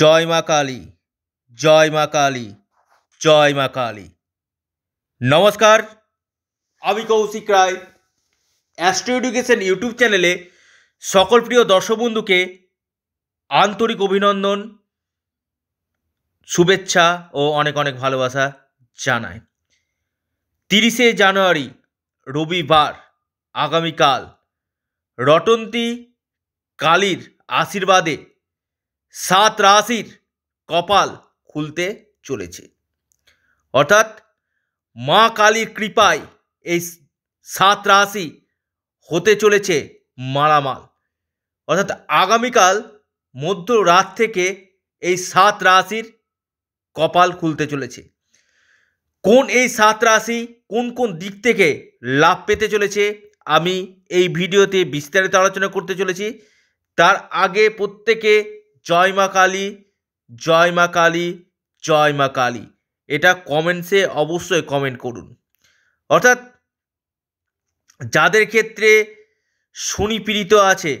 জয় মা কালী জয় মা কালী জয় মা কালী নমস্কার আমি Koushik Roy astro education YouTube চ্যানেলে সকল প্রিয় দর্শক বন্ধুকে আন্তরিক অভিনন্দন শুভেচ্ছা ও অনেক অনেক ভালোবাসা জানাই তিরিশে জানুয়ারি রবিবার আগামীকাল রটন্তী কালীর আশীর্বাদে সাত রাশির কপাল খুলতে চলেছে অর্থাৎ মা কালীর কৃপায় এই সাত রাশি হতে চলেছে মারামাল অর্থাৎ আগামীকাল মধ্যরাত থেকে এই সাত রাশির কপাল খুলতে চলেছে কোন এই সাত রাশি কোন কোন দিক থেকে লাভ পেতে চলেছে আমি এই ভিডিওতে বিস্তারিত আলোচনা করতে চলেছি তার আগে প্রত্যেকে জয় মা কালী জয় মা কালী জয় মা কালী এটা কমেন্টসে অবশ্যই কমেন্ট করুন অর্থাৎ যাদের ক্ষেত্রে শনি পীড়িত আছে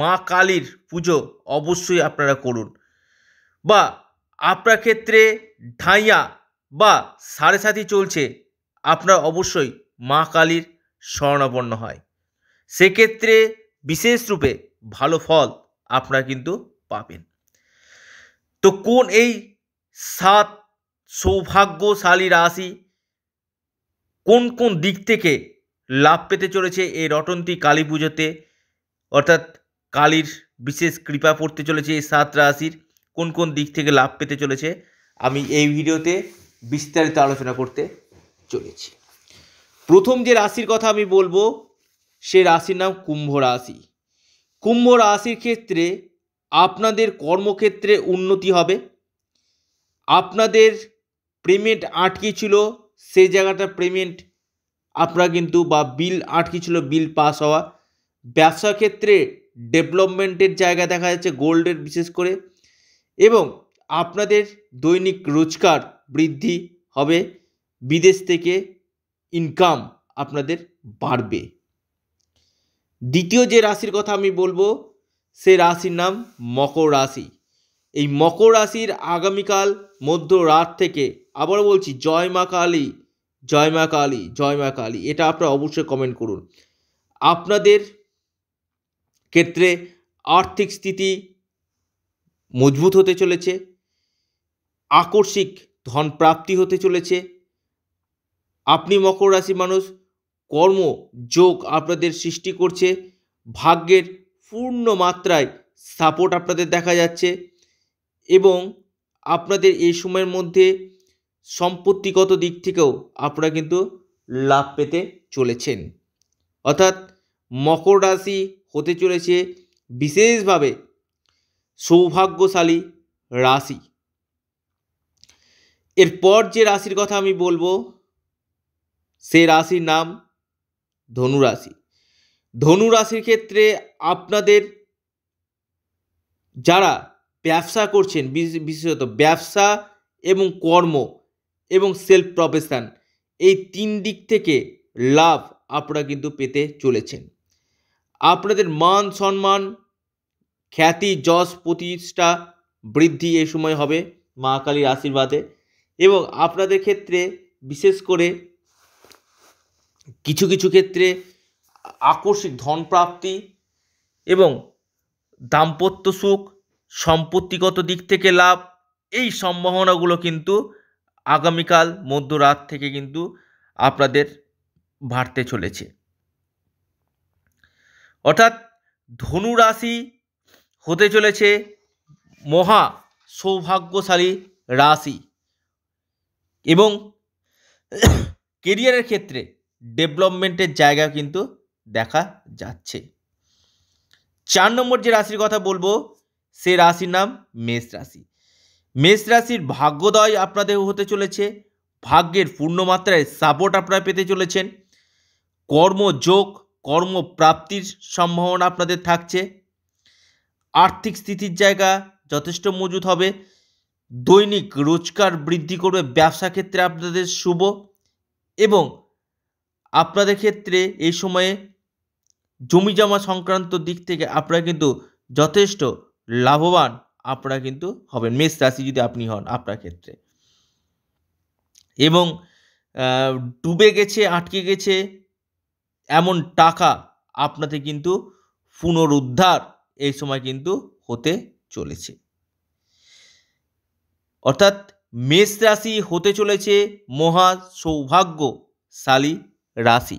মা কালীর পুজো অবশ্যই আপনারা করুন বা আপনার ক্ষেত্রে ঢাইয়া বা সাড়ে সাথী চলছে আপনার অবশ্যই মা কালীর স্বর্ণাপন্ন হয় সেক্ষেত্রে বিশেষরূপে ভালো ফল আপনারা কিন্তু পাবেন তো কোন এই সাত সৌভাগ্যশালী রাশি কোন কোন দিক থেকে লাভ পেতে চলেছে এই রটন্তি কালী পুজোতে অর্থাৎ কালীর বিশেষ কৃপা পড়তে চলেছে এই সাত রাশির কোন কোন দিক থেকে লাভ পেতে চলেছে আমি এই ভিডিওতে বিস্তারিত আলোচনা করতে চলেছি প্রথম যে রাশির কথা আমি বলবো সে রাশির নাম কুম্ভ রাশি কুম্ভ রাশির ক্ষেত্রে আপনাদের কর্মক্ষেত্রে উন্নতি হবে আপনাদের পেমেন্ট আটকে ছিল সে জায়গাটা পেমেন্ট আপনারা কিন্তু বা বিল আটকে ছিল বিল পাস হওয়া ব্যবসা ক্ষেত্রে ডেভেলপমেন্টের জায়গা দেখা যাচ্ছে গোল্ডের বিশেষ করে এবং আপনাদের দৈনিক রোজগার বৃদ্ধি হবে বিদেশ থেকে ইনকাম আপনাদের বাড়বে দ্বিতীয় যে রাশির কথা আমি বলবো সে রাশির নাম মকর রাশি এই মকর রাশির আগামীকাল মধ্য রাত থেকে আবার বলছি জয় মা কালী জয় মা কালী জয় মা কালী এটা আপনারা অবশ্যই কমেন্ট করুন আপনাদের ক্ষেত্রে আর্থিক স্থিতি মজবুত হতে চলেছে আকস্মিক ধন প্রাপ্তি হতে চলেছে আপনি মকর রাশি মানুষ কর্ম যোগ আপনাদের সৃষ্টি করছে ভাগ্যের পূর্ণ মাত্রায় সাপোর্ট আপনাদের দেখা যাচ্ছে এবং আপনাদের এই সময়ের মধ্যে সম্পত্তিগত দিক থেকেও আপনারা কিন্তু লাভ পেতে চলেছেন অর্থাৎ মকর রাশি হতে চলেছে বিশেষভাবে সৌভাগ্যশালী রাশি এরপর যে রাশির কথা আমি বলবো সে রাশির নাম ধনুরাশি ধনুরাশির ক্ষেত্রে আপনাদের যারা ব্যবসা করছেন বিশেষত ব্যবসা এবং কর্ম এবং সেলফ প্রফেশান এই তিন দিক থেকে লাভ আপনারা কিন্তু পেতে চলেছেন আপনাদের মান সম্মান খ্যাতি যশ প্রতিষ্ঠা বৃদ্ধি এই সময় হবে মা কালীর আশীর্বাদে এবং আপনাদের ক্ষেত্রে বিশেষ করে কিছু কিছু ক্ষেত্রে আকস্মিক ধনপ্রাপ্তি এবং দাম্পত্য সুখ সম্পত্তিগত দিক থেকে লাভ এই সম্ভাবনাগুলো কিন্তু আগামীকাল মধ্যরাত থেকে কিন্তু আপনাদের বাড়তে চলেছে অর্থাৎ ধনু রাশি হতে চলেছে মহা সৌভাগ্যশালী রাশি এবং কেরিয়ারের ক্ষেত্রে ডেভেলপমেন্টের জায়গা কিন্তু দেখা যাচ্ছে চার নম্বর যে রাশির কথা বলবো সে রাশির নাম মেষ রাশি মেষ রাশির ভাগ্যোদয় আপনাদের হতে চলেছে ভাগ্যের পূর্ণ মাত্রায় সাপোর্ট আপনারা পেতে চলেছেন কর্মযোগ কর্মপ্রাপ্তির সম্ভাবনা আপনাদের থাকছে আর্থিক স্থিতির জায়গা যথেষ্ট মজুত হবে দৈনিক রোজগার বৃদ্ধি করবে ব্যবসা ক্ষেত্রে আপনাদের শুভ এবং আপনাদের ক্ষেত্রে এই সময়ে জমিজমা সংক্রান্ত দিক থেকে আপনারা কিন্তু যথেষ্ট লাভবান আপনারা কিন্তু হবেন মেষ রাশি যদি আপনি হন আপনার ক্ষেত্রে এবং ডুবে গেছে আটকে গেছে এমন টাকা আপনাতে কিন্তু পুনরুদ্ধার এই সময় কিন্তু হতে চলেছে অর্থাৎ মেষ রাশি হতে চলেছে মহা সৌভাগ্যশালী রাশি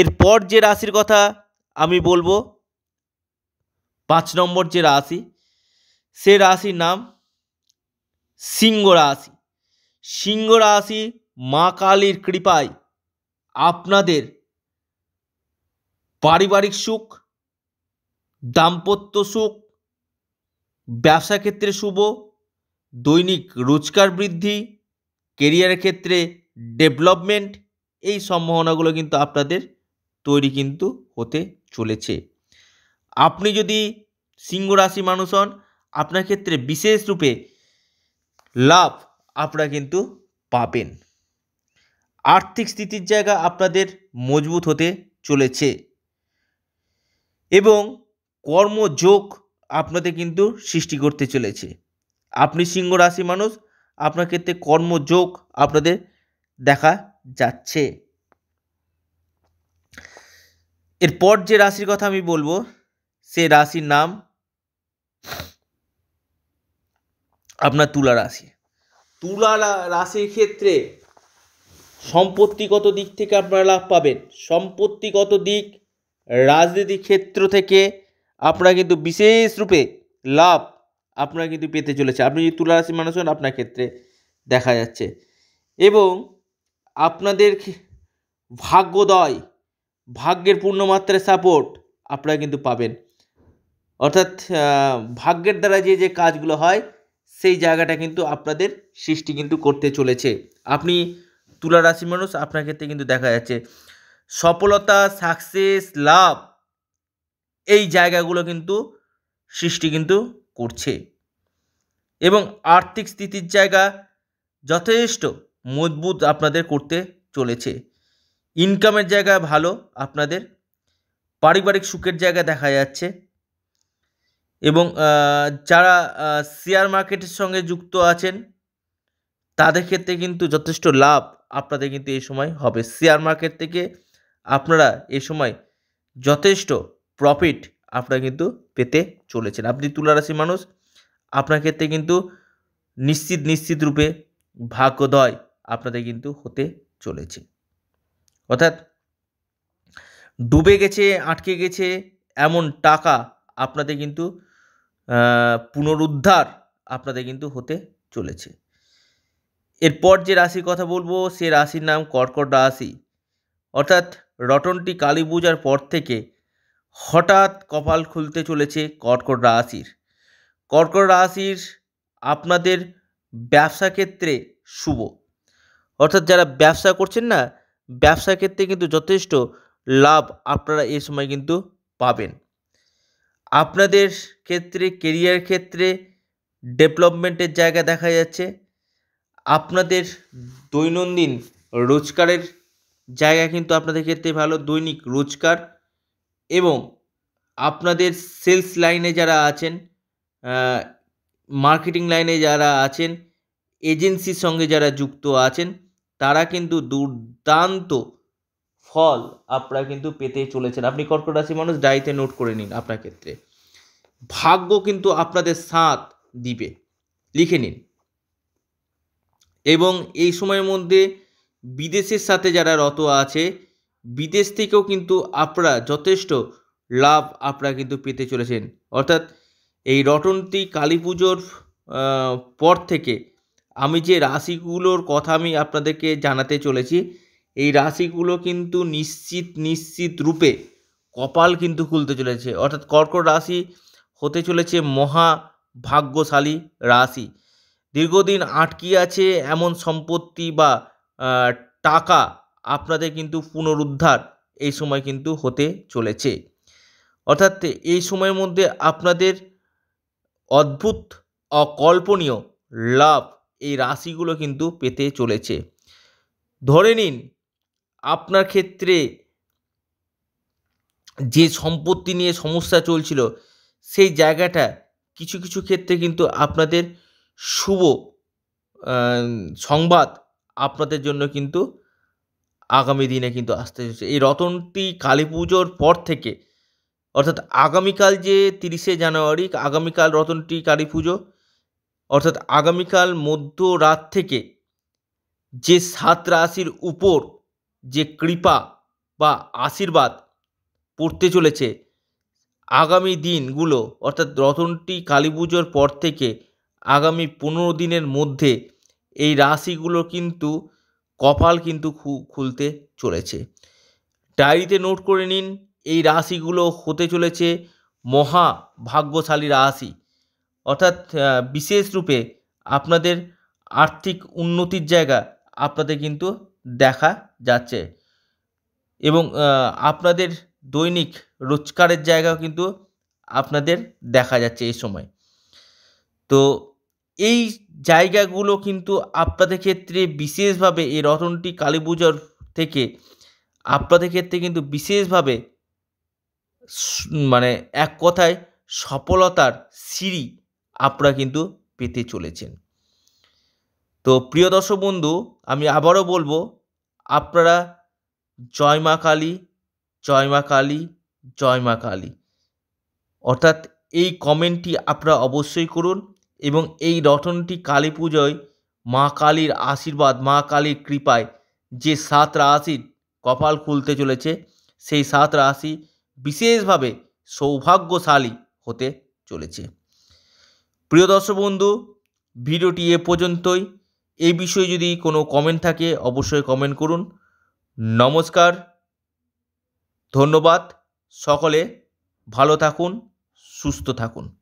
এরপর যে রাশির কথা আমি বলবো পাঁচ নম্বর যে রাশি সে রাশির নাম সিংহ রাশি সিংহ রাশি মা কালীর কৃপায় আপনাদের পারিবারিক সুখ দাম্পত্য সুখ ব্যবসা ক্ষেত্রে শুভ দৈনিক রোজগার বৃদ্ধি কেরিয়ারের ক্ষেত্রে ডেভেলপমেন্ট এই সম্ভাবনাগুলো কিন্তু আপনাদের তৈরি কিন্তু হতে চলেছে আপনি যদি সিংহ রাশি মানুষ হন আপনার ক্ষেত্রে বিশেষ রূপে লাভ আপনারা কিন্তু পাবেন আর্থিক স্থিতির জায়গা আপনাদের মজবুত হতে চলেছে এবং কর্মযোগ আপনাদের কিন্তু সৃষ্টি করতে চলেছে আপনি সিংহ রাশি মানুষ আপনার ক্ষেত্রে কর্মযোগ আপনাদের দেখা যাচ্ছে এরপর যে রাশির কথা আমি বলবো সে রাশির নাম আপনার তুলা রাশি তুলা রাশির ক্ষেত্রে সম্পত্তিগত দিক থেকে আপনারা লাভ পাবেন সম্পত্তিগত দিক রাজনীতি ক্ষেত্র থেকে আপনারা কিন্তু বিশেষ রূপে লাভ আপনারা কিন্তু পেতে চলেছে আপনি যদি তুলা রাশির মানুষ হন আপনার ক্ষেত্রে দেখা যাচ্ছে এবং আপনাদের ভাগ্যোদয় ভাগ্যের পূর্ণ মাত্রায় সাপোর্ট আপনারা কিন্তু পাবেন অর্থাৎ ভাগ্যের দ্বারা যে যে কাজগুলো হয় সেই জায়গাটা কিন্তু আপনাদের সৃষ্টি কিন্তু করতে চলেছে আপনি তুলা রাশি মানুষ আপনার ক্ষেত্রে কিন্তু দেখা যাচ্ছে সফলতা সাকসেস লাভ এই জায়গাগুলো কিন্তু সৃষ্টি কিন্তু করছে এবং আর্থিক স্থিতির জায়গা যথেষ্ট মজবুত আপনাদের করতে চলেছে ইনকামের জায়গা ভালো আপনাদের পারিবারিক সুখের জায়গা দেখা যাচ্ছে এবং যারা শেয়ার মার্কেটের সঙ্গে যুক্ত আছেন তাদের ক্ষেত্রে কিন্তু যথেষ্ট লাভ আপনাদের কিন্তু এই সময় হবে শেয়ার মার্কেট থেকে আপনারা এ সময় যথেষ্ট প্রফিট আপনারা কিন্তু পেতে চলেছেন আপনি তুলারাশি মানুষ আপনার ক্ষেত্রে কিন্তু নিশ্চিত নিশ্চিত রূপে ভাগ্যদয় আপনাদের কিন্তু হতে চলেছে অর্থাৎ ডুবে গেছে আটকে গেছে এমন টাকা আপনাদের কিন্তু পুনরুদ্ধার আপনাদের কিন্তু হতে চলেছে এরপর যে রাশির কথা বলবো সে রাশির নাম কর্কট রাশি অর্থাৎ রটনটি কালী পূজার পর থেকে হঠাৎ কপাল খুলতে চলেছে কর্কট রাশির কর্কট রাশির আপনাদের ব্যবসা ক্ষেত্রে শুভ অর্থাৎ যারা ব্যবসা করছেন না ব্যবসার ক্ষেত্রে কিন্তু যথেষ্ট লাভ আপনারা এই সময় কিন্তু পাবেন আপনাদের ক্ষেত্রে কেরিয়ার ক্ষেত্রে ডেভেলপমেন্টের জায়গা দেখা যাচ্ছে আপনাদের দৈনন্দিন রোজগারের জায়গা কিন্তু আপনাদের ক্ষেত্রে ভালো দৈনিক রোজগার এবং আপনাদের সেলস লাইনে যারা আছেন মার্কেটিং লাইনে যারা আছেন এজেন্সির সঙ্গে যারা যুক্ত আছেন তারা কিন্তু দুর্দান্ত ফল আপনারা কিন্তু পেতে চলেছেন আপনি কর্কট রাশি মানুষ ডাইতে নোট করে নিন আপনার ক্ষেত্রে ভাগ্য কিন্তু আপনাদের সাথ দিবে লিখে নিন এবং এই সময়ের মধ্যে বিদেশের সাথে যারা রত আছে বিদেশ থেকেও কিন্তু আপনারা যথেষ্ট লাভ আপনারা কিন্তু পেতে চলেছেন অর্থাৎ এই রটনটি কালী পুজোর পর থেকে আমি যে রাশিগুলোর কথা আমি আপনাদেরকে জানাতে চলেছি এই রাশিগুলো কিন্তু নিশ্চিত নিশ্চিত রূপে কপাল কিন্তু খুলতে চলেছে অর্থাৎ কর্কট রাশি হতে চলেছে মহা ভাগ্যশালী রাশি দীর্ঘদিন আটকি আছে এমন সম্পত্তি বা টাকা আপনাদের কিন্তু পুনরুদ্ধার এই সময় কিন্তু হতে চলেছে অর্থাৎ এই সময়ের মধ্যে আপনাদের অদ্ভুত অকল্পনীয় লাভ এই রাশিগুলো কিন্তু পেতে চলেছে ধরে নিন আপনার ক্ষেত্রে যে সম্পত্তি নিয়ে সমস্যা চলছিল সেই জায়গাটা কিছু কিছু ক্ষেত্রে কিন্তু আপনাদের শুভ সংবাদ আপনাদের জন্য কিন্তু আগামী দিনে কিন্তু আসতে চলেছে এই রতনটি কালী পুজোর পর থেকে অর্থাৎ আগামীকাল যে তিরিশে জানুয়ারি আগামীকাল রতনটি কালী পুজো অর্থাৎ আগামীকাল মধ্যরাত থেকে যে সাত রাশির উপর যে কৃপা বা আশীর্বাদ পড়তে চলেছে আগামী দিনগুলো অর্থাৎ রতনটি কালী পুজোর পর থেকে আগামী পনেরো দিনের মধ্যে এই রাশিগুলো কিন্তু কপাল কিন্তু খুলতে চলেছে ডায়েরিতে নোট করে নিন এই রাশিগুলো হতে চলেছে মহা ভাগ্যশালী রাশি অর্থাৎ বিশেষ রূপে আপনাদের আর্থিক উন্নতির জায়গা আপনাদের কিন্তু দেখা যাচ্ছে এবং আপনাদের দৈনিক রোজগারের জায়গাও কিন্তু আপনাদের দেখা যাচ্ছে এই সময় তো এই জায়গাগুলো কিন্তু আপনাদের ক্ষেত্রে বিশেষভাবে এই রতনটি কালী পুজোর থেকে আপনাদের ক্ষেত্রে কিন্তু বিশেষভাবে মানে এক কথায় সফলতার সিঁড়ি আপনারা কিন্তু পেতে চলেছেন তো প্রিয় দর্শক বন্ধু আমি আবারও বলবো আপনারা জয় মা কালী জয় মা কালী জয় মা কালী অর্থাৎ এই কমেন্টটি আপনারা অবশ্যই করুন এবং এই রটনটি কালী পুজোয় মা কালীর আশীর্বাদ মা কালীর কৃপায় যে সাত রাশির কপাল খুলতে চলেছে সেই সাত রাশি বিশেষভাবে সৌভাগ্যশালী হতে চলেছে প্রিয় দর্শক বন্ধু ভিডিওটি এ পর্যন্তই এই বিষয়ে যদি কোনো কমেন্ট থাকে অবশ্যই কমেন্ট করুন নমস্কার ধন্যবাদ সকলে ভালো থাকুন সুস্থ থাকুন